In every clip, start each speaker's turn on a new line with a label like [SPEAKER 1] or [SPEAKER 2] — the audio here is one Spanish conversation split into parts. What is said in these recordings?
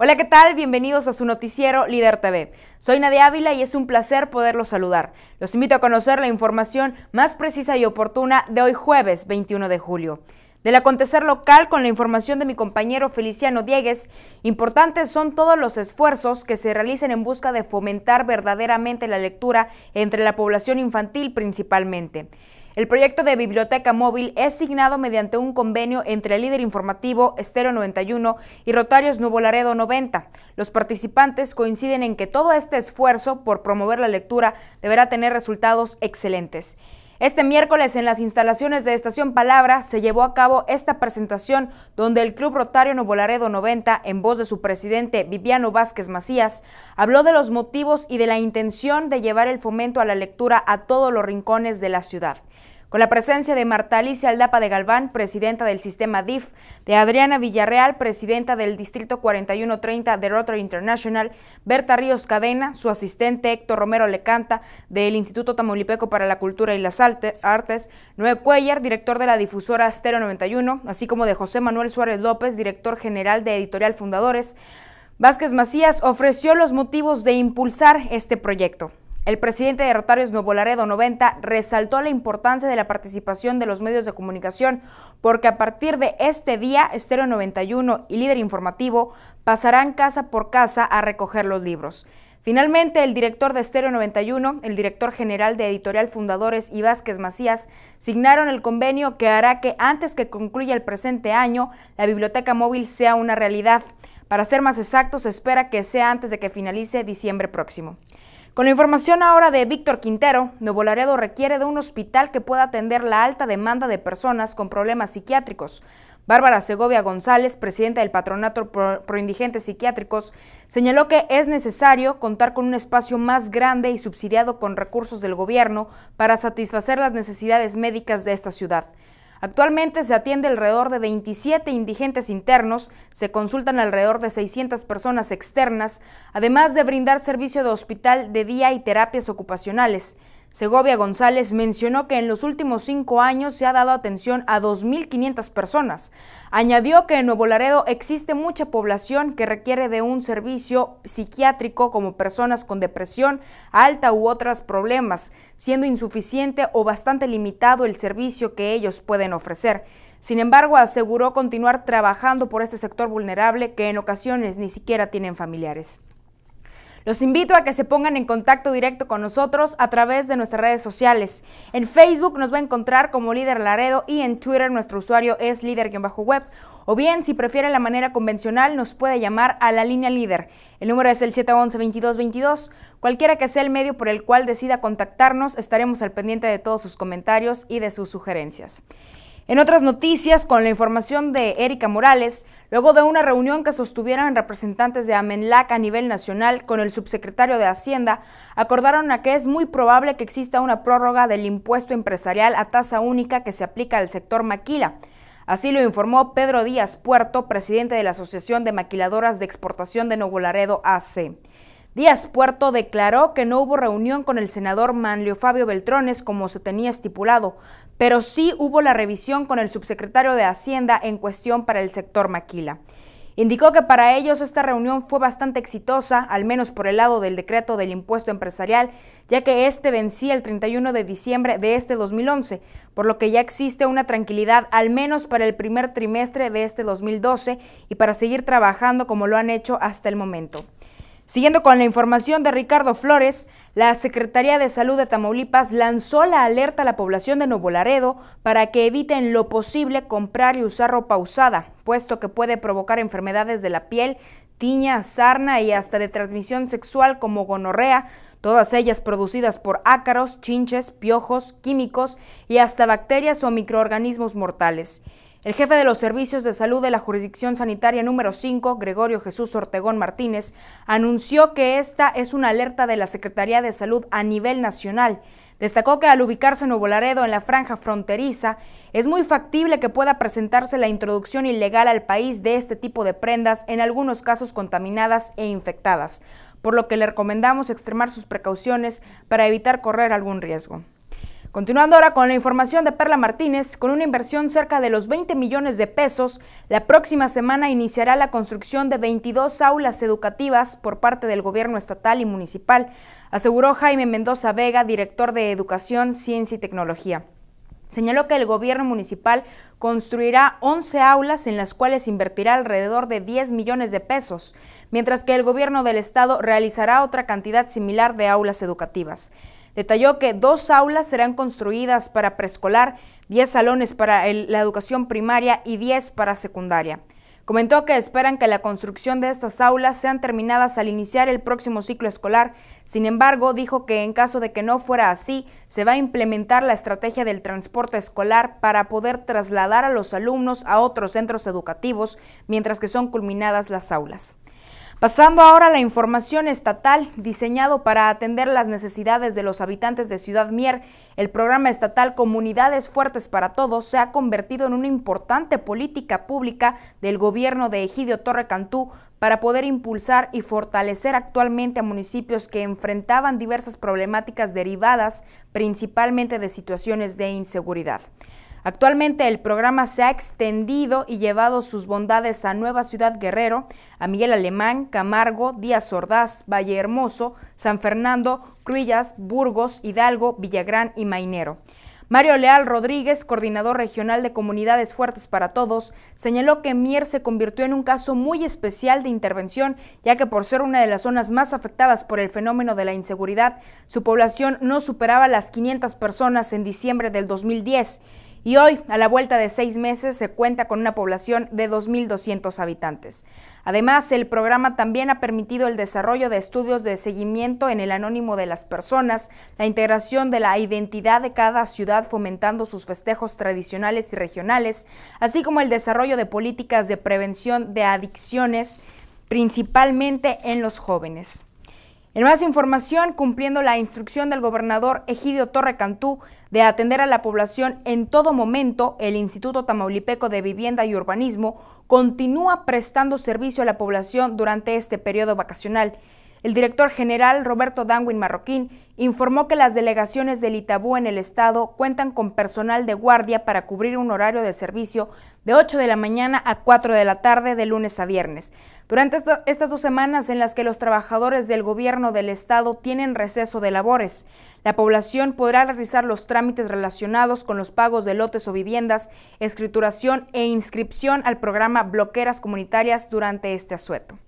[SPEAKER 1] Hola, ¿qué tal? Bienvenidos a su noticiero Líder TV. Soy Nadia Ávila y es un placer poderlos saludar. Los invito a conocer la información más precisa y oportuna de hoy jueves 21 de julio. Del acontecer local, con la información de mi compañero Feliciano Diegues, importantes son todos los esfuerzos que se realicen en busca de fomentar verdaderamente la lectura entre la población infantil principalmente. El proyecto de biblioteca móvil es signado mediante un convenio entre el líder informativo Estero 91 y Rotarios Nuevo Laredo 90. Los participantes coinciden en que todo este esfuerzo por promover la lectura deberá tener resultados excelentes. Este miércoles en las instalaciones de Estación Palabra se llevó a cabo esta presentación donde el Club Rotario Nuevo Laredo 90, en voz de su presidente Viviano Vázquez Macías, habló de los motivos y de la intención de llevar el fomento a la lectura a todos los rincones de la ciudad con la presencia de Marta Alicia Aldapa de Galván, presidenta del sistema DIF, de Adriana Villarreal, presidenta del Distrito 4130 de Rotary International, Berta Ríos Cadena, su asistente Héctor Romero Lecanta, del Instituto Tamaulipeco para la Cultura y las Artes, Noé Cuellar, director de la difusora Astero 91, así como de José Manuel Suárez López, director general de Editorial Fundadores, Vázquez Macías ofreció los motivos de impulsar este proyecto. El presidente de Rotarios Nuevo Laredo 90 resaltó la importancia de la participación de los medios de comunicación, porque a partir de este día, estero 91 y Líder Informativo pasarán casa por casa a recoger los libros. Finalmente, el director de Estéreo 91, el director general de Editorial Fundadores y Vázquez Macías, signaron el convenio que hará que antes que concluya el presente año, la biblioteca móvil sea una realidad. Para ser más exactos, se espera que sea antes de que finalice diciembre próximo. Con la información ahora de Víctor Quintero, Nuevo Laredo requiere de un hospital que pueda atender la alta demanda de personas con problemas psiquiátricos. Bárbara Segovia González, presidenta del Patronato Proindigentes Psiquiátricos, señaló que es necesario contar con un espacio más grande y subsidiado con recursos del gobierno para satisfacer las necesidades médicas de esta ciudad. Actualmente se atiende alrededor de 27 indigentes internos, se consultan alrededor de 600 personas externas, además de brindar servicio de hospital de día y terapias ocupacionales. Segovia González mencionó que en los últimos cinco años se ha dado atención a 2.500 personas. Añadió que en Nuevo Laredo existe mucha población que requiere de un servicio psiquiátrico como personas con depresión alta u otros problemas, siendo insuficiente o bastante limitado el servicio que ellos pueden ofrecer. Sin embargo, aseguró continuar trabajando por este sector vulnerable que en ocasiones ni siquiera tienen familiares. Los invito a que se pongan en contacto directo con nosotros a través de nuestras redes sociales. En Facebook nos va a encontrar como Líder Laredo y en Twitter nuestro usuario es líder-web. O bien, si prefiere la manera convencional, nos puede llamar a la línea líder. El número es el 711-2222. Cualquiera que sea el medio por el cual decida contactarnos, estaremos al pendiente de todos sus comentarios y de sus sugerencias. En otras noticias, con la información de Erika Morales, luego de una reunión que sostuvieron representantes de AMENLAC a nivel nacional con el subsecretario de Hacienda, acordaron a que es muy probable que exista una prórroga del impuesto empresarial a tasa única que se aplica al sector maquila. Así lo informó Pedro Díaz Puerto, presidente de la Asociación de Maquiladoras de Exportación de Nuevo Laredo AC. Díaz Puerto declaró que no hubo reunión con el senador Manlio Fabio Beltrones como se tenía estipulado, pero sí hubo la revisión con el subsecretario de Hacienda en cuestión para el sector Maquila. Indicó que para ellos esta reunión fue bastante exitosa, al menos por el lado del decreto del impuesto empresarial, ya que este vencía el 31 de diciembre de este 2011, por lo que ya existe una tranquilidad al menos para el primer trimestre de este 2012 y para seguir trabajando como lo han hecho hasta el momento. Siguiendo con la información de Ricardo Flores, la Secretaría de Salud de Tamaulipas lanzó la alerta a la población de Nuevo Laredo para que eviten lo posible comprar y usar ropa usada, puesto que puede provocar enfermedades de la piel, tiña, sarna y hasta de transmisión sexual como gonorrea, todas ellas producidas por ácaros, chinches, piojos, químicos y hasta bacterias o microorganismos mortales. El jefe de los servicios de salud de la jurisdicción sanitaria número 5, Gregorio Jesús Ortegón Martínez, anunció que esta es una alerta de la Secretaría de Salud a nivel nacional. Destacó que al ubicarse en Nuevo Laredo en la franja fronteriza, es muy factible que pueda presentarse la introducción ilegal al país de este tipo de prendas, en algunos casos contaminadas e infectadas, por lo que le recomendamos extremar sus precauciones para evitar correr algún riesgo. Continuando ahora con la información de Perla Martínez, con una inversión cerca de los 20 millones de pesos, la próxima semana iniciará la construcción de 22 aulas educativas por parte del gobierno estatal y municipal, aseguró Jaime Mendoza Vega, director de Educación, Ciencia y Tecnología. Señaló que el gobierno municipal construirá 11 aulas en las cuales invertirá alrededor de 10 millones de pesos, mientras que el gobierno del estado realizará otra cantidad similar de aulas educativas. Detalló que dos aulas serán construidas para preescolar, 10 salones para la educación primaria y 10 para secundaria. Comentó que esperan que la construcción de estas aulas sean terminadas al iniciar el próximo ciclo escolar. Sin embargo, dijo que en caso de que no fuera así, se va a implementar la estrategia del transporte escolar para poder trasladar a los alumnos a otros centros educativos mientras que son culminadas las aulas. Pasando ahora a la información estatal, diseñado para atender las necesidades de los habitantes de Ciudad Mier, el programa estatal Comunidades Fuertes para Todos se ha convertido en una importante política pública del gobierno de Egidio Torre Cantú para poder impulsar y fortalecer actualmente a municipios que enfrentaban diversas problemáticas derivadas principalmente de situaciones de inseguridad. Actualmente el programa se ha extendido y llevado sus bondades a Nueva Ciudad Guerrero, a Miguel Alemán, Camargo, Díaz Ordaz, Valle Hermoso, San Fernando, Cruillas, Burgos, Hidalgo, Villagrán y Mainero. Mario Leal Rodríguez, coordinador regional de Comunidades Fuertes para Todos, señaló que Mier se convirtió en un caso muy especial de intervención, ya que por ser una de las zonas más afectadas por el fenómeno de la inseguridad, su población no superaba las 500 personas en diciembre del 2010 y hoy, a la vuelta de seis meses, se cuenta con una población de 2.200 habitantes. Además, el programa también ha permitido el desarrollo de estudios de seguimiento en el anónimo de las personas, la integración de la identidad de cada ciudad fomentando sus festejos tradicionales y regionales, así como el desarrollo de políticas de prevención de adicciones, principalmente en los jóvenes. En más información, cumpliendo la instrucción del gobernador Egidio Torre Cantú de atender a la población en todo momento, el Instituto Tamaulipeco de Vivienda y Urbanismo continúa prestando servicio a la población durante este periodo vacacional. El director general Roberto Danwin Marroquín informó que las delegaciones del Itabú en el estado cuentan con personal de guardia para cubrir un horario de servicio de 8 de la mañana a 4 de la tarde de lunes a viernes. Durante estas dos semanas en las que los trabajadores del gobierno del estado tienen receso de labores, la población podrá realizar los trámites relacionados con los pagos de lotes o viviendas, escrituración e inscripción al programa Bloqueras Comunitarias durante este asueto.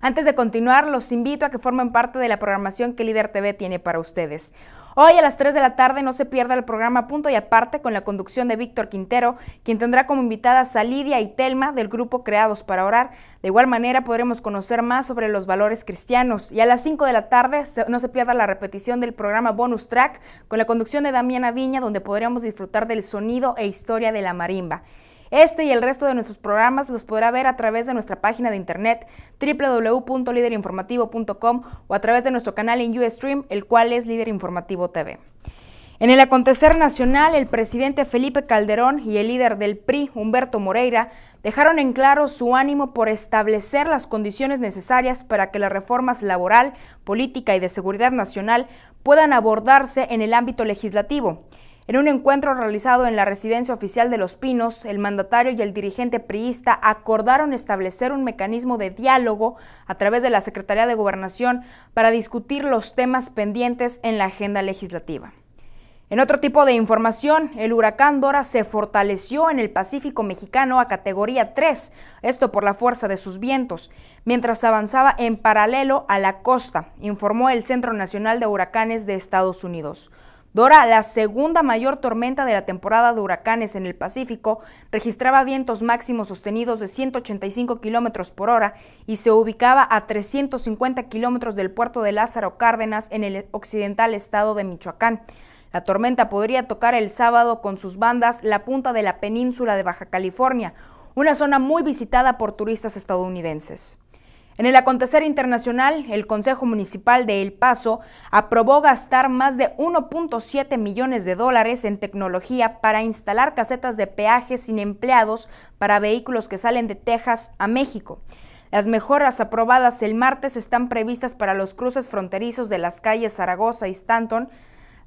[SPEAKER 1] Antes de continuar, los invito a que formen parte de la programación que Líder TV tiene para ustedes. Hoy a las 3 de la tarde no se pierda el programa Punto y Aparte con la conducción de Víctor Quintero, quien tendrá como invitadas a Lidia y Telma del grupo Creados para Orar. De igual manera podremos conocer más sobre los valores cristianos. Y a las 5 de la tarde no se pierda la repetición del programa Bonus Track con la conducción de Damiana Viña, donde podremos disfrutar del sonido e historia de la marimba. Este y el resto de nuestros programas los podrá ver a través de nuestra página de internet www.liderinformativo.com o a través de nuestro canal en Ustream, el cual es Líder Informativo TV. En el acontecer nacional, el presidente Felipe Calderón y el líder del PRI, Humberto Moreira, dejaron en claro su ánimo por establecer las condiciones necesarias para que las reformas laboral, política y de seguridad nacional puedan abordarse en el ámbito legislativo. En un encuentro realizado en la residencia oficial de Los Pinos, el mandatario y el dirigente priista acordaron establecer un mecanismo de diálogo a través de la Secretaría de Gobernación para discutir los temas pendientes en la agenda legislativa. En otro tipo de información, el huracán Dora se fortaleció en el Pacífico mexicano a categoría 3, esto por la fuerza de sus vientos, mientras avanzaba en paralelo a la costa, informó el Centro Nacional de Huracanes de Estados Unidos. Dora, la segunda mayor tormenta de la temporada de huracanes en el Pacífico, registraba vientos máximos sostenidos de 185 kilómetros por hora y se ubicaba a 350 kilómetros del puerto de Lázaro Cárdenas en el occidental estado de Michoacán. La tormenta podría tocar el sábado con sus bandas la punta de la península de Baja California, una zona muy visitada por turistas estadounidenses. En el acontecer internacional, el Consejo Municipal de El Paso aprobó gastar más de 1.7 millones de dólares en tecnología para instalar casetas de peaje sin empleados para vehículos que salen de Texas a México. Las mejoras aprobadas el martes están previstas para los cruces fronterizos de las calles Zaragoza y Stanton,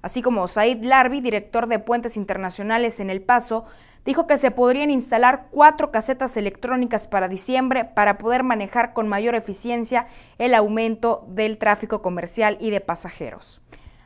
[SPEAKER 1] Así como Said Larbi, director de Puentes Internacionales en El Paso, dijo que se podrían instalar cuatro casetas electrónicas para diciembre para poder manejar con mayor eficiencia el aumento del tráfico comercial y de pasajeros.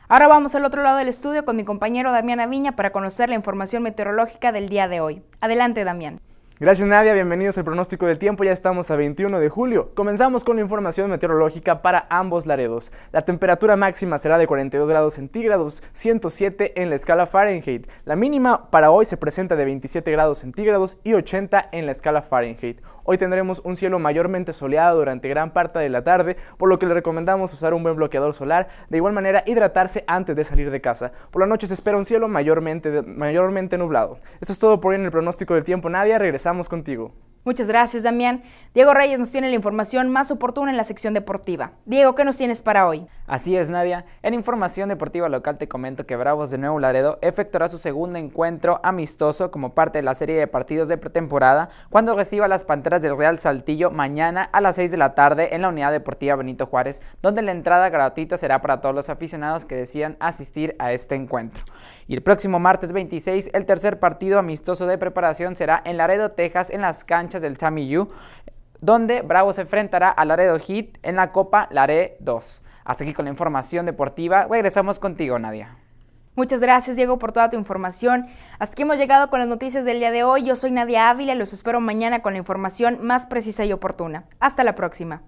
[SPEAKER 1] Ahora vamos al otro lado del estudio con mi compañero Damián Aviña para conocer la información meteorológica del día de hoy. Adelante, Damián. Gracias Nadia, bienvenidos al pronóstico del tiempo, ya estamos a 21 de julio. Comenzamos con la información meteorológica para ambos laredos. La temperatura máxima será de 42 grados centígrados, 107 en la escala Fahrenheit. La mínima para hoy se presenta de 27 grados centígrados y 80 en la escala Fahrenheit. Hoy tendremos un cielo mayormente soleado durante gran parte de la tarde, por lo que le recomendamos usar un buen bloqueador solar, de igual manera hidratarse antes de salir de casa. Por la noche se espera un cielo mayormente, mayormente nublado. Esto es todo por hoy en el pronóstico del tiempo, Nadia, regresamos contigo. Muchas gracias, Damián. Diego Reyes nos tiene la información más oportuna en la sección deportiva. Diego, ¿qué nos tienes para hoy? Así es, Nadia. En información deportiva local te comento que Bravos de Nuevo Laredo efectuará su segundo encuentro amistoso como parte de la serie de partidos de pretemporada cuando reciba las Panteras del Real Saltillo mañana a las 6 de la tarde en la Unidad Deportiva Benito Juárez, donde la entrada gratuita será para todos los aficionados que decidan asistir a este encuentro. Y el próximo martes 26, el tercer partido amistoso de preparación será en Laredo, Texas, en las canchas del Chamiyu, donde Bravo se enfrentará a Laredo Heat en la Copa Laredo 2. Hasta aquí con la información deportiva. Regresamos contigo, Nadia. Muchas gracias, Diego, por toda tu información. Hasta aquí hemos llegado con las noticias del día de hoy. Yo soy Nadia Ávila y los espero mañana con la información más precisa y oportuna. Hasta la próxima.